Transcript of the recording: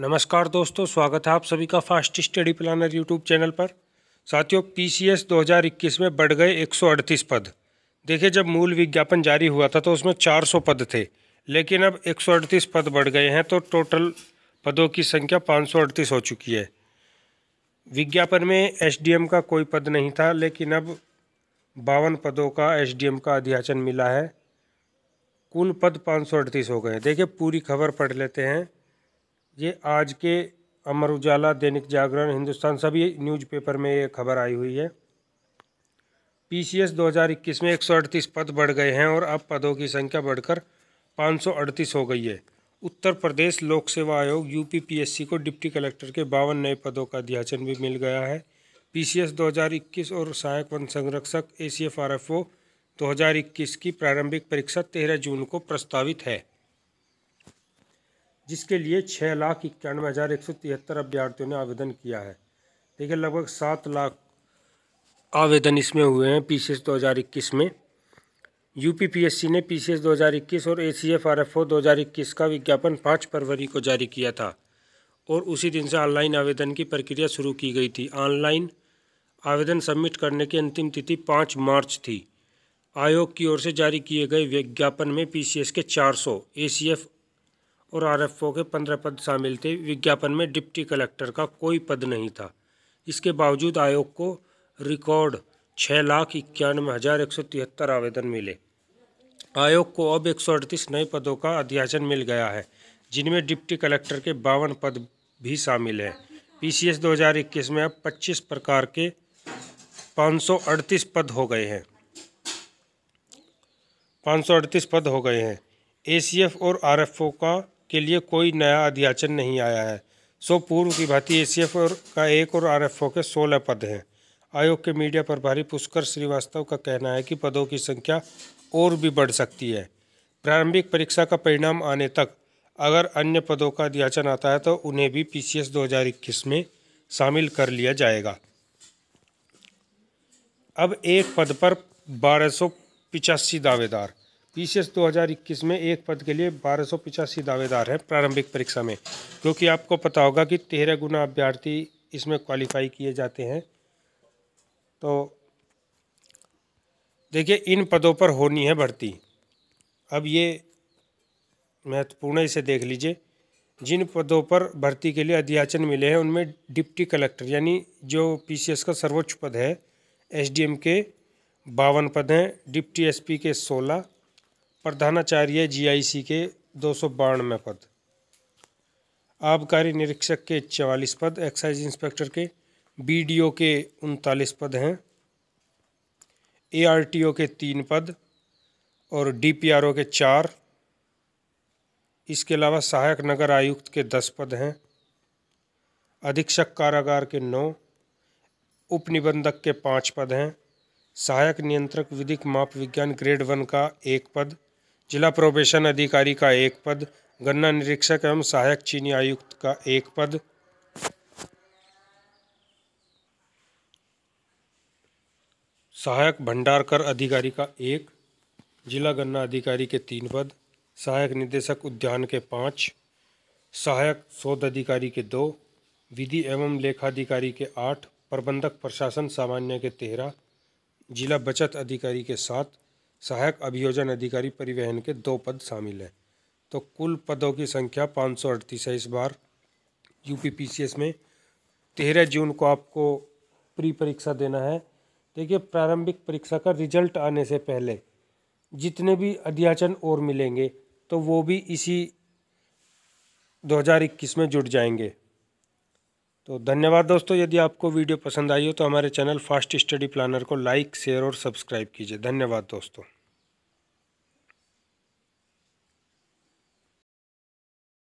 नमस्कार दोस्तों स्वागत है आप सभी का fast study planner YouTube channel पर साथियों पीसीएस 2021 में बढ़ गए 138 पद देखिए जब मूल विज्ञापन जारी हुआ था तो उसमें 400 पद थे लेकिन अब 138 पद बढ़ गए हैं तो टोटल पदों की संख्या पाँच हो चुकी है विज्ञापन में एसडीएम का कोई पद नहीं था लेकिन अब बावन पदों का एस का अध्याचन मिला है कुल पद पाँच हो गए देखिए पूरी खबर पढ़ लेते हैं ये आज के अमर उजाला दैनिक जागरण हिंदुस्तान सभी न्यूज़पेपर में ये खबर आई हुई है पीसीएस 2021 में एक पद बढ़ गए हैं और अब पदों की संख्या बढ़कर 538 हो गई है उत्तर प्रदेश लोक सेवा आयोग यूपीपीएससी को डिप्टी कलेक्टर के बावन नए पदों का अध्याचन भी मिल गया है पीसीएस 2021 और सहायक वन संरक्षक एसीएफआरएफओ 2021 की प्रारंभिक परीक्षा 13 जून को प्रस्तावित है जिसके लिए छः लाख इक्यानवे हज़ार एक सौ तिहत्तर अभ्यर्थियों ने आवेदन किया है देखिए लगभग सात लाख आवेदन इसमें हुए हैं पी सी एस दो हज़ार इक्कीस में U P P S C ने पी सी एस दो हज़ार इक्कीस और A C F R F O दो हज़ार इक्कीस का विज्ञापन पाँच फरवरी को जारी किया था और उसी दिन से ऑनलाइन आवेदन की प्रक्रिया शुरू की गई थी ऑनलाइन आवेदन सबमिट करने की अंतिम तिथि पाँच मार्च थी आयोग की ओर से जारी किए गए विज्ञापन में पीसीएस के 400, एसीएफ और आरएफओ के पंद्रह पद शामिल थे विज्ञापन में डिप्टी कलेक्टर का कोई पद नहीं था इसके बावजूद आयोग को रिकॉर्ड छः लाख इक्यानवे हज़ार एक सौ तिहत्तर आवेदन मिले आयोग को अब एक सौ अड़तीस नए पदों का अध्याचन मिल गया है जिनमें डिप्टी कलेक्टर के बावन पद भी शामिल हैं पीसीएस 2021 में अब 25 प्रकार के अड़तीस पद हो गए हैं अड़तीस पद हो गए हैं एसीएफ और आरएफओ का के लिए कोई नया अध्याचन नहीं आया है सो पूर्व की भांति ए और का एक और आरएफओ के सोलह पद हैं आयोग के मीडिया प्रभारी पुष्कर श्रीवास्तव का कहना है कि पदों की संख्या और भी बढ़ सकती है प्रारंभिक परीक्षा का परिणाम आने तक अगर अन्य पदों का अध्याचन आता है तो उन्हें भी पीसीएस 2021 में शामिल कर लिया जाएगा अब एक पद पर बारह दावेदार पीसीएस 2021 में एक पद के लिए बारह दावेदार हैं प्रारंभिक परीक्षा में क्योंकि आपको पता होगा कि तेरह गुना अभ्यर्थी इसमें क्वालिफाई किए जाते हैं तो देखिए इन पदों पर होनी है भर्ती अब ये महत्वपूर्ण इसे देख लीजिए जिन पदों पर भर्ती के लिए अध्याचन मिले हैं उनमें डिप्टी कलेक्टर यानी जो पीसीएस का सर्वोच्च पद है एसडीएम के बावन पद हैं डिप्टी एसपी के सोलह प्रधानाचार्य जीआईसी के दो सौ बानवे पद आबकारी निरीक्षक के चवालीस पद एक्साइज इंस्पेक्टर के बीडीओ के उनतालीस पद हैं एआरटीओ के तीन पद और डीपीआरओ के चार इसके अलावा सहायक नगर आयुक्त के दस पद हैं अधीक्षक कारागार के नौ उप निबंधक के पाँच पद हैं सहायक नियंत्रक विधिक माप विज्ञान ग्रेड वन का एक पद जिला प्रोबेशन अधिकारी का एक पद गन्ना निरीक्षक एवं सहायक चीनी आयुक्त का एक पद सहायक भंडारकर अधिकारी का एक जिला गन्ना अधिकारी के तीन पद सहायक निदेशक उद्यान के पाँच सहायक शोध अधिकारी के दो विधि एवं लेखाधिकारी के आठ प्रबंधक प्रशासन सामान्य के तेरह जिला बचत अधिकारी के सात सहायक अभियोजन अधिकारी परिवहन के दो पद शामिल हैं तो कुल पदों की संख्या पाँच सौ अड़तीस है इस बार U P P C S में तेरह जून को आपको प्री परीक्षा देना है देखिए प्रारंभिक परीक्षा का रिजल्ट आने से पहले जितने भी अध्याचन और मिलेंगे तो वो भी इसी 2021 में जुट जाएंगे तो धन्यवाद दोस्तों यदि आपको वीडियो पसंद आई हो तो हमारे चैनल फास्ट स्टडी प्लानर को लाइक शेयर और सब्सक्राइब कीजिए धन्यवाद दोस्तों